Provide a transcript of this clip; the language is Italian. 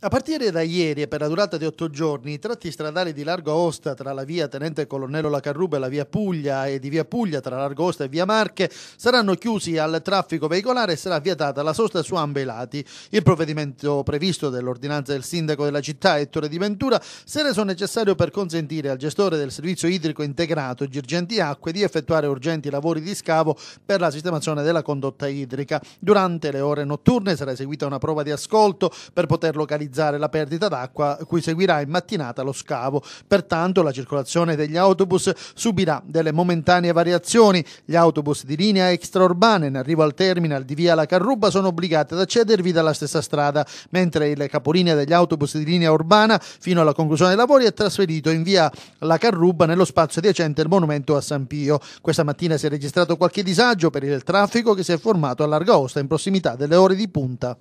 A partire da ieri e per la durata di otto giorni, i tratti stradali di Largo Aosta tra la via Tenente Colonnello La e la via Puglia e di via Puglia tra Largo Aosta e via Marche saranno chiusi al traffico veicolare e sarà vietata la sosta su ambe i lati. Il provvedimento previsto dell'ordinanza del sindaco della città Ettore Di Ventura si è reso necessario per consentire al gestore del servizio idrico integrato Girgenti Acque di effettuare urgenti lavori di scavo per la sistemazione della condotta idrica. Durante le ore notturne sarà eseguita una prova di ascolto per poter localizzare minimizzare la perdita d'acqua cui seguirà in mattinata lo scavo. Pertanto la circolazione degli autobus subirà delle momentanee variazioni. Gli autobus di linea extraurbana in arrivo al terminal di via La Carruba sono obbligati ad accedervi dalla stessa strada, mentre il capolinea degli autobus di linea urbana fino alla conclusione dei lavori è trasferito in via La Carruba nello spazio adiacente al monumento a San Pio. Questa mattina si è registrato qualche disagio per il traffico che si è formato a larga osta in prossimità delle ore di punta.